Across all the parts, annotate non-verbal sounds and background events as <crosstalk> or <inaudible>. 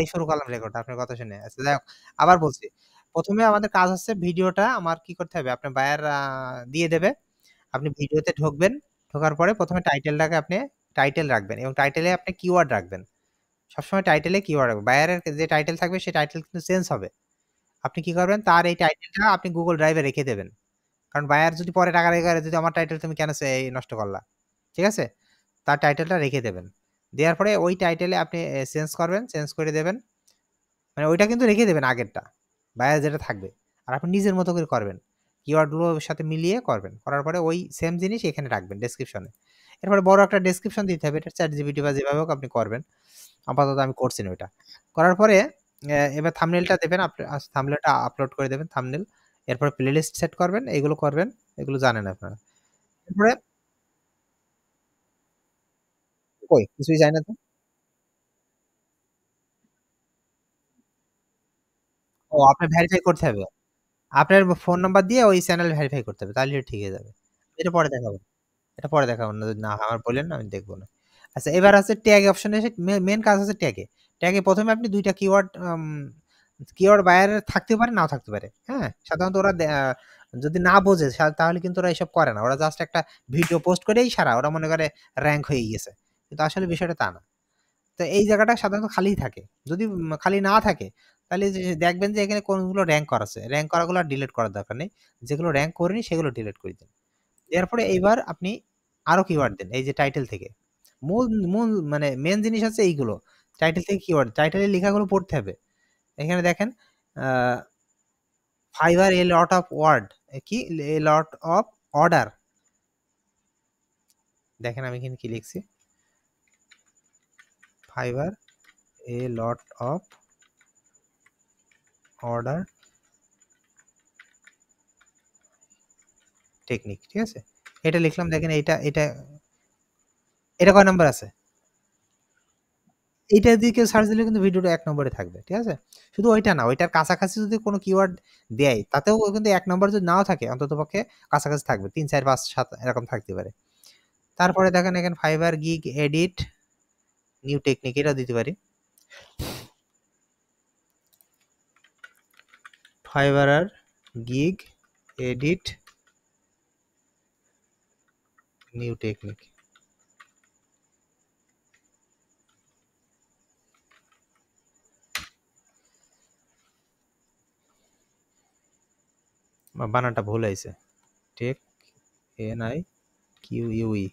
এই শুরু করলাম রেকর্ড আপনার কথা শুনে আচ্ছা যাই হোক আবার বলছি প্রথমে আমাদের কাজ হচ্ছে ভিডিওটা আমার কি করতে হবে আপনার বায়ার দিয়ে দেবে আপনি ভিডিওতে ঢুকবেন ঢোকার পরে প্রথমে টাইটেলটাকে আপনি টাইটেল রাখবেন এবং টাইটেলে আপনি কিওয়ার্ড রাখবেন সবসময় টাইটেলে কিওয়ার্ড রাখবেন বায়ারের যে টাইটেল থাকবে সেই টাইটেল কিন্তু চেঞ্জ হবে আপনি কি করবেন তার এই টাইটেলটা আপনি গুগল ড্রাইভে রেখে দেবেন কারণ বায়ার যদি পরে টাকা রেখে যদি আমার টাইটেল তুমি কেন নষ্ট করলা ঠিক আছে তার টাইটেলটা রেখে দেবেন দেওয়ার পরে ওই টাইটেলে আপনি চেঞ্জ করবেন চেঞ্জ করে দেবেন মানে ওইটা কিন্তু রেখে দেবেন আগেরটা বাইরে যেটা থাকবে আর আপনি নিজের মতো করে করবেন কিওয়ার্ডগুলোর সাথে মিলিয়ে করবেন করার পরে ওই সেম জিনিস এখানে রাখবেন ডেসক্রিপশনে এরপরে বড় একটা ডেসক্রিপশন দিতে হবে এটা চ্যাট জিবিটি বা যেভাবে হোক আপনি করবেন আপাতত আমি করছি না ওইটা করার পরে এবার থামনেলটা দেবেন আপনি থামনেলটা আপলোড করে দেবেন থামনেল এরপরে প্লেলিস্ট সেট করবেন এগুলো করবেন এগুলো জানেন আপনারা এরপরে কই কিছুই যায় না তো ও আপনি ভেরিফাই করতে হবে। আপনার ফোন নাম্বার দিয়ে ওই চ্যানেল ভেরিফাই করতে হবে। তাহলে ঠিক হয়ে যাবে। এটা পরে দেখাবো। এটা পরে দেখাবো না যদি না আমার বললেন না আমি দেখবো না। আচ্ছা এবার আছে ট্যাগ অপশন এসে মেইন কাজ আছে ট্যাগে। ট্যাগে প্রথমে আপনি দুইটা কিওয়ার্ড কিওয়ার্ড বায়ার থাকতে পারে নাও থাকতে পারে। হ্যাঁ সাধারণত ওরা যদি না বোঝে তাহলে কিন্তু ওরা এসব করে না। ওরা জাস্ট একটা ভিডিও পোস্ট করেই সারা ওরা মনে করে র‍্যাঙ্ক হয়ে গেছে। কিন্তু আসলে বিষয়টা তা না তো এই জায়গাটা সাধারণত খালিই থাকে যদি খালি না থাকে তাহলে দেখবেন যে এখানে কোনগুলো র্যাঙ্ক করা আছে র্যাঙ্ক করাগুলো আর ডিলিট করার দরকার নেই যেগুলো র্যাঙ্ক করিনি সেগুলো ডিলিট করে দিন এরপরে এইবার আপনি আরও কিওয়ার্ড দেন এই যে টাইটেল থেকে মূল মূল মানে মেন জিনিস আছে এইগুলো টাইটেল থেকে কিওয়ার্ড টাইটেলের লেখাগুলো পড়তে হবে এখানে দেখেন Fiverr a lot of word কি এ লট অফ অর্ডার দেখেন আমি এখানে কি লিখছি fiber a lot of order technique ঠিক আছে এটা লিখলাম দেখেন এটা এটা এটা কয় নাম্বার আছে এটা দিয়ে কেউ সার্চ দিলে কিন্তু ভিডিওটা এক নম্বরে থাকবে ঠিক আছে শুধু ওইটা না ওইটার কাছাকাছি যদি কোনো কিওয়ার্ড দেয় তাতেও কিন্তু এক নম্বর যদি নাও থাকে অন্তত পক্ষে কাছাকাছি থাকবে তিন চার পাঁচ সাত এরকম থাকতে পারে তারপরে দেখেন এখানে Fiverr gig edit new technique এটা দিতে পারি ফাইবার আর গিগ এডিট নিউ টেকনিক বানানটা ভুল হয়েছে tech N I Q U E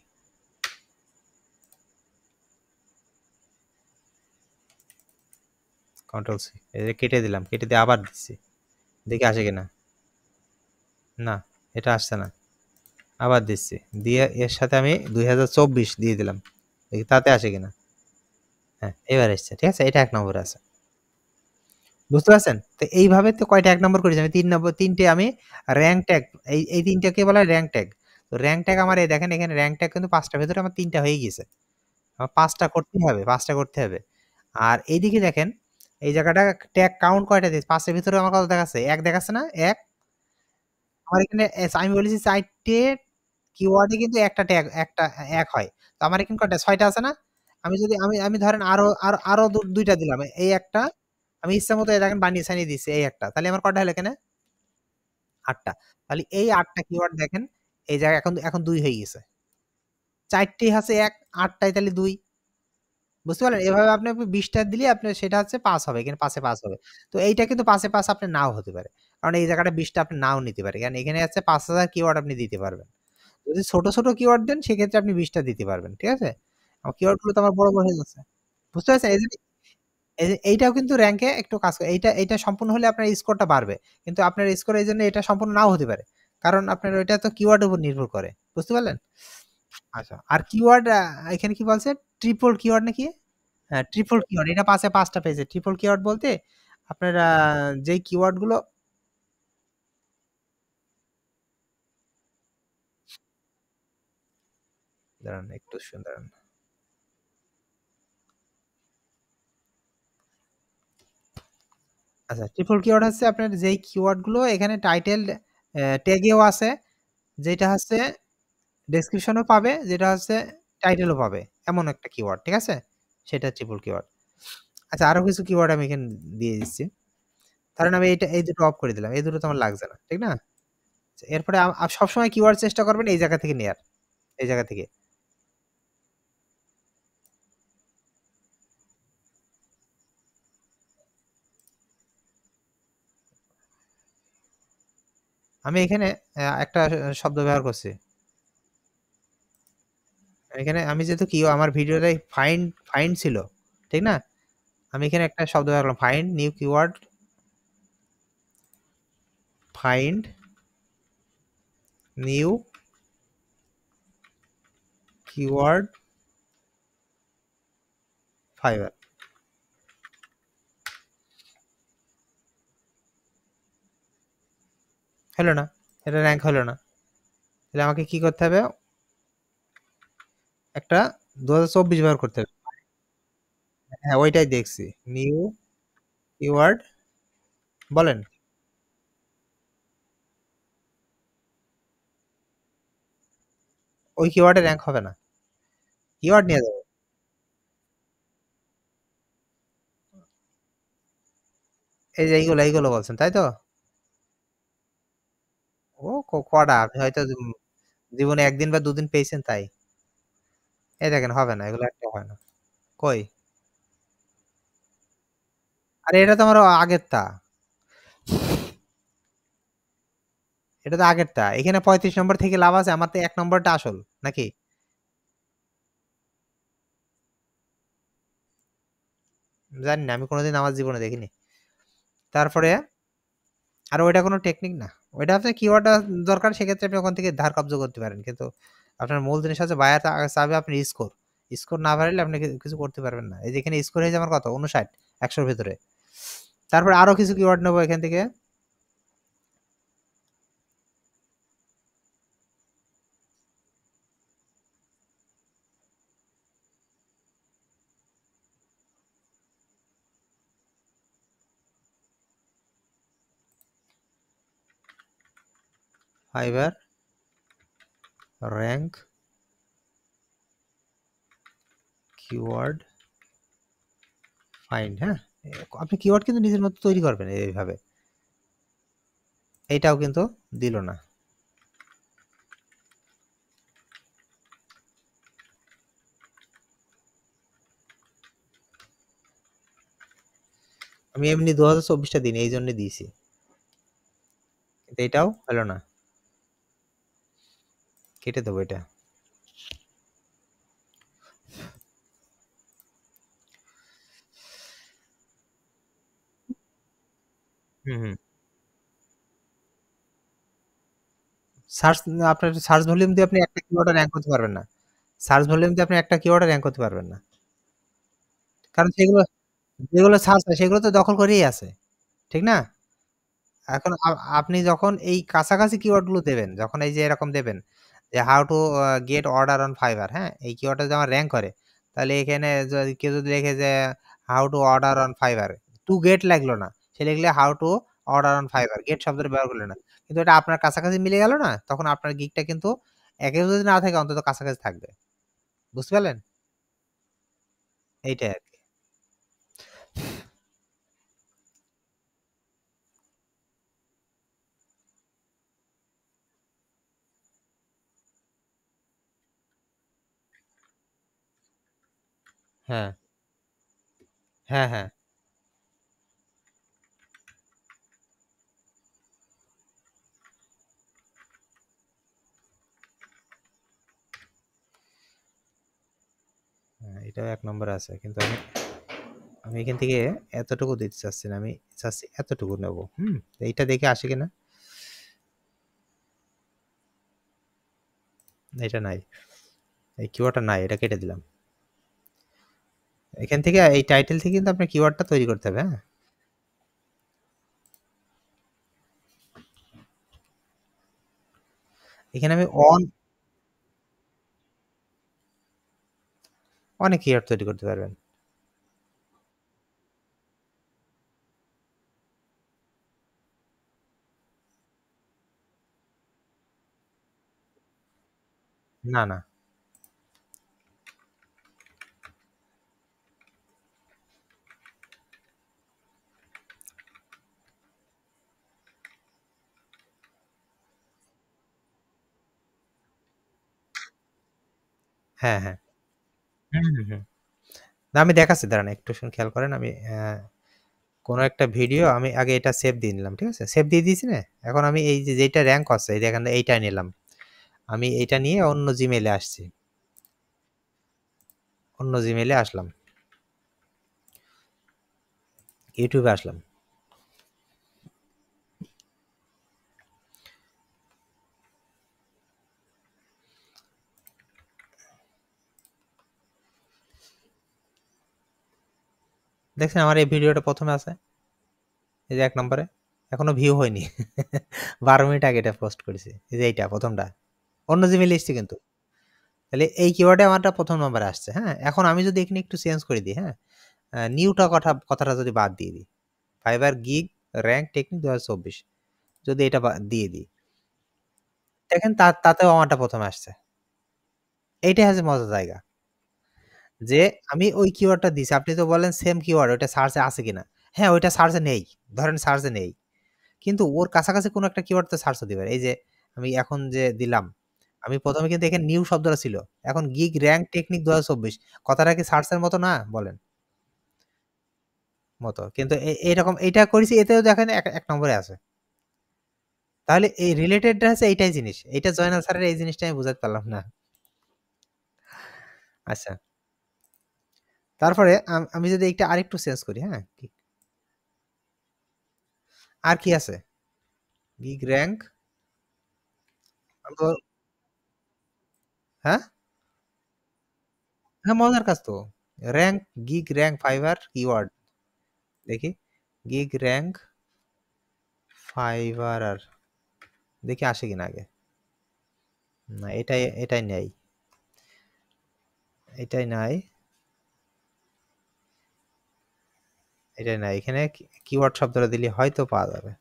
control C এটা কেটে দিলাম কেটে দিয়ে আবার দিচ্ছি দেখি আসে কিনা না এটা আসছে না আবার দিচ্ছি দিয়ে এর সাথে আমি দুই দিয়ে দিলাম দেখি তাতে আসে কিনা হ্যাঁ এবার এসছে ঠিক আছে এটা এক নম্বর আছে বুঝতে পারছেন তো এইভাবে তো কয়টা এক নম্বর করেছি আমি তিন নম্বর তিনটে আমি র্যাঙ্ক ট্যাগ এই এই তিনটাকে বলা হয় র্যাঙ্ক ট্যাগ তো র্যাঙ্ক ট্যাগ আমার এই দেখেন এখানে র্যাঙ্ক ট্যাগ কিন্তু পাঁচটা ভেতরে আমার তিনটা হয়ে গিয়েছে আমার পাঁচটা করতেই হবে পাঁচটা করতে হবে আর এইদিকে দেখেন এই জায়গাটা ট্যাগ কাউন্ট কয়টা দিয়েছে পাঁচের ভিতরে আমার কত দেখাচ্ছে এক দেখাচ্ছে না এক আমার এখানে আমি বলেছি চারটে কিওয়ার্ডে কিন্তু একটা ট্যাগ একটা এক হয় তো আমার এখানে কয়টা ছয়টা আছে না আমি যদি আমি আমি ধরেন আরো আরো আরো দুইটা দিলাম এই একটা আমি ইচ্ছা মতো দেখেন বানিয়ে সানিয়ে দিচ্ছি এই একটা তাহলে আমার কটা হলো এখানে আটটা তাহলে এই আটটা কিওয়ার্ড দেখেন এই জায়গায় এখন এখন দুই হয়ে গেছে চারটি আছে এক আটটাই তাহলে দুই বুঝতে পারলেন এভাবে আপনি বিশটা দিলে আপনি সেটা হচ্ছে পাস হবে এখানে পাশে পাস হবে তো এইটা কিন্তু পাশে পাস আপনি নাও হতে পারে কারণ এই জায়গাটা বিশটা আপনি নাও নিতে পারে কারণ এখানে আছে পাঁচ হাজার কিওয়ার্ড আপনি দিতে পারবেন যদি ছোট ছোট কিওয়ার্ড দেন সেক্ষেত্রে আপনি বিশটা দিতে পারবেন ঠিক আছে আমার কিওয়ার্ডগুলো তো আমার বড় বড় হয়ে যাচ্ছে বুঝতে পারছেন এই এইটাও কিন্তু র্যাঙ্কে একটু কাজ করে এইটা এটা সম্পূর্ণ হলে আপনার স্কোরটা বাড়বে কিন্তু আপনার স্কোর এই জন্য এটা সম্পূর্ণ নাও হতে পারে কারণ আপনার ওইটা তো কিওয়ার্ড উপর নির্ভর করে বুঝতে পারলেন আচ্ছা আর কিওয়ার্ড এখানে কি বলছে ট্রিপল কিওয়ার্ড নাকি হ্যাঁ ট্রিপল কিওয়ার্ড এটা পাশে পাঁচটা পেয়েছে ট্রিপল কিওয়ার্ড বলতে আপনার যে কিওয়ার্ডগুলো দাঁড়ান একটু দাঁড়ান আচ্ছা ট্রিপল কিওয়ার্ড হচ্ছে আপনার যেই গুলো এখানে টাইটেল ট্যাগেও আছে যেটা হচ্ছে ডেসক্রিপশনও পাবে যেটা হচ্ছে টাইটেলও পাবে এমন একটা কিওয়ার্ড ঠিক আছে সেটা ট্রিপল কিওয়ার্ড আচ্ছা আরও কিছু কিওয়ার্ড আমি এখানে দিয়ে দিচ্ছি কারণ আমি এটা এই দুটো অফ করে দিলাম এই দুটো তো আমার লাগছে না ঠিক না আচ্ছা, এরপরে সবসময় কিওয়ার্ড চেষ্টা করবেন এই জায়গা থেকে নেয়ার এই জায়গা থেকে আমি এখানে একটা শব্দ ব্যবহার করছি এখানে আমি যেহেতু কি আমার ভিডিওটাই ফাইন ফাইন ছিল ঠিক না আমি এখানে একটা শব্দ রাখলাম find new keyword find new keyword Fiverr হলো না এটা র্যাঙ্ক হলো না তাহলে আমাকে কি করতে হবে একটা দু হাজার চব্বিশ ব্যবহার করতে হবে হ্যাঁ ওইটাই দেখছি নিউ কিওয়ার্ড বলেন ওই কিওয়ার্ডে র্যাঙ্ক হবে না কিওয়ার্ড নিয়ে যাবে এই যে এইগুলো এইগুলো বলছেন তাই তো ও কটা আপনি হয়তো জীবনে একদিন বা দুদিন পেয়েছেন তাই এই দেখেন হবে না এগুলো একটা হয় না কই আরে এটা তো আমার আগের তা এটা তো আগের তা এখানে পঁয়ত্রিশ নম্বর থেকে লাভ আছে আমার তো এক নম্বরটা আসল নাকি জানি না আমি কোনোদিন আমার জীবনে দেখিনি তারপরে আর ওইটা কোনো টেকনিক না ওইটা আপনি কিওয়ার্ডটা দরকার সেক্ষেত্রে আপনি ওখান থেকে ধার কব্জ করতে পারেন কিন্তু আপনার মূল জিনিস আছে বায়ার চাবে আপনি স্কোর স্কোর না বাড়লে আপনি কিছু করতে পারবেন না এই যেখানে স্কোর হয়েছে আমার কত উনষাট একশোর ভিতরে তারপরে আরও কিছু কিওয়ার্ড নেবো এখান থেকে ফাইবার র্যাঙ্ক keyword find হ্যাঁ আপনি কিওয়ার্ড কিন্তু নিজের মতো তৈরি করবেন এইভাবে এইটাও কিন্তু দিল না আমি এমনি দু হাজার চব্বিশটা দিন এই জন্য দিয়েছি এটাও হলো না কেটে দেবো এটা সার্চ আপনার সার্চ ভলিউম দিয়ে আপনি একটা কিওয়ার্ড র‍্যাঙ্ক করতে পারবেন না সার্চ ভলিউম দিয়ে আপনি একটা কিওয়ার্ড র‍্যাঙ্ক করতে পারবেন না কারণ সেগুলো যেগুলো সার্চ হয় সেগুলো তো দখল করেই আছে ঠিক না এখন আপনি যখন এই কাছাকাছি কিওয়ার্ডগুলো দেবেন যখন এই যে এরকম দেবেন যে how to get order on Fiverr হ্যাঁ এই কিওয়ার্ডটা যদি আমার র্যাঙ্ক করে তাহলে এখানে যদি কেউ যদি লেখে যে how to order on Fiverr to get লাগলো না সে লিখলে how to order on Fiverr get শব্দটা ব্যবহার করলো না কিন্তু এটা আপনার কাছাকাছি মিলে গেল না তখন আপনার গিকটা কিন্তু একে যদি না থাকে অন্তত কাছাকাছি থাকবে বুঝতে পারলেন এইটাই আর হ্যাঁ।, হ্যাঁ। হ্যাঁ, হ্যাঁ। এটাও এক নম্বর আছে। কিন্তু আমি আমি এখান থেকে এতটুকু দিতে চাচ্ছি না। আমি চাচ্ছি এতটুকু নেবো হুম? এইটা দেখে আসে কিনা? এটা নাই। এই কিউআরটা নাই। এটা কেটে দিলাম। এখান থেকে এই টাইটেল থেকে কিন্তু আপনার কিওয়ার্ডটা তৈরি করতে হবে হ্যাঁ এখানে আমি অন অনেক কিওয়ার্ড তৈরি করতে পারবেন না না হ্যাঁ, হ্যাঁ। হুম, হুম, হুম। না আমি দেখাচ্ছি দাঁড়ান একটু শুন খেয়াল করেন আমি কোনো একটা ভিডিও আমি আগে এটা সেভ দিয়ে নিলাম। ঠিক আছে? সেভ দিয়ে দিয়েছি না? এখন আমি এই যে যেইটা র্যাঙ্ক আছে এই দেখেন এইটা নিলাম। আমি এইটা নিয়ে অন্য জিমেলে আসছি। অন্য জিমেলে আসলাম। ইউটিউবে আসলাম। দেখছেন আমার এই ভিডিওটা প্রথমে আছে এই যে এক নম্বরে এখনো ভিউ হয়নি <laughs> বারো মিনিট আগে এটা পোস্ট করেছি এই যে এইটা প্রথমটা অন্য জিমে এসছি কিন্তু তাহলে এই কিওয়ার্ডে আমারটা প্রথম নম্বরে আসছে হ্যাঁ এখন আমি যদি এখানে একটু চেঞ্জ করে দিই হ্যাঁ নিউটা কথা কথাটা যদি বাদ দিয়ে দিই ফাইবার গিগ র্যাঙ্ক টেকনিক দু যদি এটা দিয়ে দিই দেখেন তাতেও আমারটা প্রথমে আসছে এইটাই হচ্ছে মজার জায়গা যে আমি ওই কিওয়ার্ডটা দিছি। আপনি তো বলেন সেম কিওয়ার্ড ওইটা সার্চে আছে কিনা? হ্যাঁ, ওইটা সার্চে নেই। ধরেন সার্চে নেই। কিন্তু ওর কাছাকাছি কোনো একটা কিওয়ার্ড তো হতে দিবেন। এই যে আমি এখন যে দিলাম, আমি প্রথমে কিন্তু এখানে নিউ শব্দটা ছিল। এখন গিগ র‍্যাংক টেকনিক দু হাজার চব্বিশ কথাটা কি সার্চের মতো না? বলেন। মতো। কিন্তু এইরকম এইটা করেছি এতেও দেখেন এক নম্বরে আছে। তাহলে এই রিলেটেডটা হচ্ছে এইটাই জিনিস। এইটা জয়নাল স্যারের এই জিনিসটা আমি বুঝাতে পারলাম না। আচ্ছা। তারপরে আমি যদি এইটা আরেকটু চেঞ্জ করি হ্যাঁ আর কি আছে গিগ র্যাঙ্ক হ্যাঁ হ্যাঁ মজার কাজ তো rank gig rank Fiverr keyword দেখি গিগ র্যাঙ্ক ফাইবার আর দেখি আসে কিনা আগে না এটাই এটাই নেই এটাই নাই এটা না এখানে কিওয়ার্ড শব্দটা দিলে হয়তো পাওয়া যাবে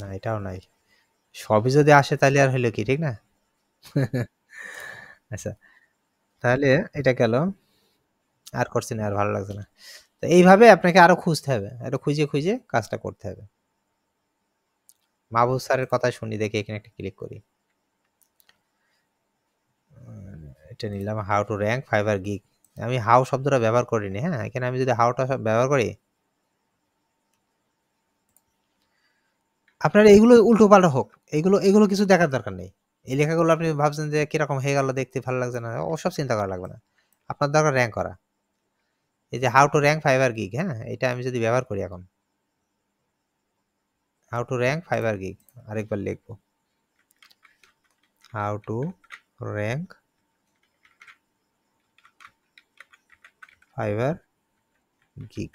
না এটাও নাই সবই যদি আসে তাহলে আর হইলো কি ঠিক না <laughs> আচ্ছা তাহলে এটা গেল আর করছি না আর ভালো লাগছে না তো এইভাবে আপনাকে আরো খুঁজতে হবে আরো খুঁজে খুঁজে কাজটা করতে হবে মাহবুব স্যারের কথা শুনি দেখে এখানে একটা ক্লিক করি লিস্টে নিলাম how to rank Fiverr gig আমি হাউ শব্দটা ব্যবহার করিনি হ্যাঁ এখানে আমি যদি হাউটা ব্যবহার করি আপনার এইগুলো উল্টো পাল্টা হোক এগুলো এগুলো কিছু দেখার দরকার নেই এই লেখাগুলো আপনি ভাবছেন যে কিরকম হয়ে গেল দেখতে ভালো লাগছে না ওসব চিন্তা করা লাগবে না আপনার দরকার র্যাঙ্ক করা এই যে how to rank Fiverr gig হ্যাঁ এটা আমি যদি ব্যবহার করি এখন how to rank Fiverr gig আরেকবার লিখব how to rank Fiverr gig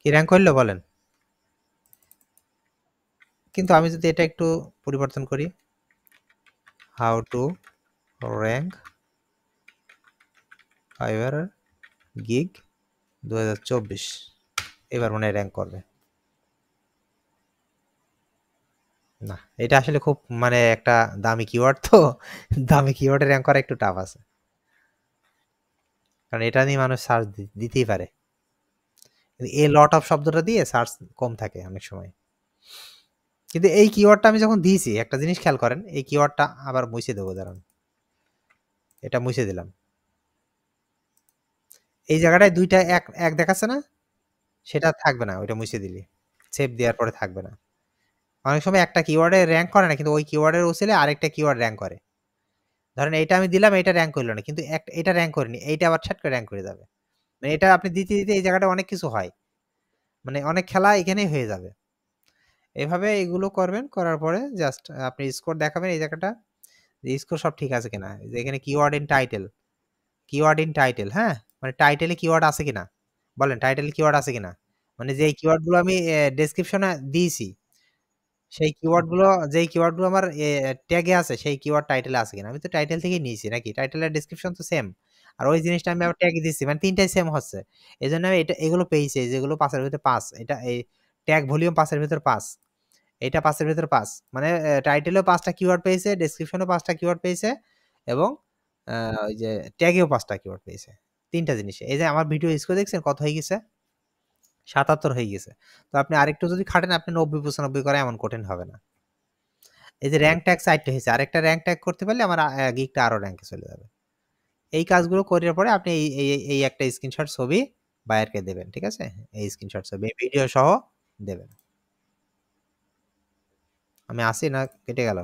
কি র্যাঙ্ক করলো বলেন কিন্তু আমি যদি এটা একটু পরিবর্তন করি how to rank Fiverr gig দু এবার মনে হয় র্যাঙ্ক করবে না এটা আসলে খুব মানে একটা দামি কিওয়ার্ড তো দামি কিওয়ার্ডে র্যাঙ্ক করা একটু টাফ আছে কারণ এটা নিয়ে মানুষ সার্চ দিতেই পারে এ লট অফ শব্দটা দিয়ে সার্চ কম থাকে অনেক সময় কিন্তু এই কিওয়ার্ডটা আমি যখন দিয়েছি একটা জিনিস খেয়াল করেন এই কিওয়ার্ডটা আবার মুছে দেবো দাঁড়ান এটা মুছে দিলাম এই জায়গাটায় দুইটা এক এক দেখাচ্ছে না সেটা থাকবে না ওইটা মুছে দিলি সেভ দেওয়ার পরে থাকবে না অনেক সময় একটা কিওয়ার্ডে র্যাঙ্ক করে না কিন্তু ওই কিওয়ার্ডের ওসেলে আরেকটা কিওয়ার্ড র্যাঙ্ক করে ধরেন এটা আমি দিলাম এটা র্যাঙ্ক করলো না কিন্তু এটা র্যাঙ্ক করিনি এইটা আবার ছাট করে র্যাঙ্ক করে যাবে মানে এটা আপনি দিতে দিতে এই জায়গাটা অনেক কিছু হয় মানে অনেক খেলা এখানেই হয়ে যাবে এভাবে এগুলো করবেন করার পরে জাস্ট আপনি স্কোর দেখাবেন এই জায়গাটা যে স্কোর সব ঠিক আছে কিনা যে এখানে keyword in title keyword in title হ্যাঁ মানে টাইটেলে কিওয়ার্ড আছে কিনা বলেন টাইটেলে কিওয়ার্ড আছে কিনা মানে যে কিওয়ার্ডগুলো আমি ডেসক্রিপশনে দিয়েছি সেই কিওয়ার্ডগুলো যেই কিওয়ার্ডগুলো আমার ট্যাগে আছে সেই কিওয়ার্ড টাইটেলে আছে কিনা আমি তো টাইটেল থেকে নিয়েছি নাকি টাইটেলের ডেসক্রিপশন তো সেম আর ওই জিনিসটা আমি আবার ট্যাগে দিয়েছি মানে তিনটাই সেম হচ্ছে এই জন্য আমি এটা এগুলো পেয়েছি যেগুলো পাঁচের ভিতরে পাঁচ এটা এই ট্যাগ ভলিউম পাঁচের ভিতর পাঁচ এটা পাঁচের ভিতর পাঁচ মানে টাইটেলেও পাঁচটা কিওয়ার্ড পেয়েছে ডেসক্রিপশনেও পাঁচটা কিওয়ার্ড পেয়েছে এবং ওই যে ট্যাগেও পাঁচটা কিওয়ার্ড পেয়েছে তিনটা জিনিস এই যে আমার ভিডিও স্কোর দেখছেন কত হয়ে গেছে সাতাত্তর হয়ে গেছে তো আপনি আরেকটু যদি খাটেন আপনি নব্বই পঁচানব্বই করা এমন কঠিন হবে না এই যে র্যাঙ্ক ট্যাক্স আইটটা হয়েছে আরেকটা র্যাঙ্ক ট্যাক করতে পারলে আমার গিকটা আরও র্যাঙ্কে চলে যাবে এই কাজগুলো করার পরে আপনি এই এই একটা স্ক্রিনশট ছবি বায়ারকে দেবেন ঠিক আছে এই স্ক্রিনশট ছবি ভিডিও সহ দেবেন আমি আসি না কেটে গেল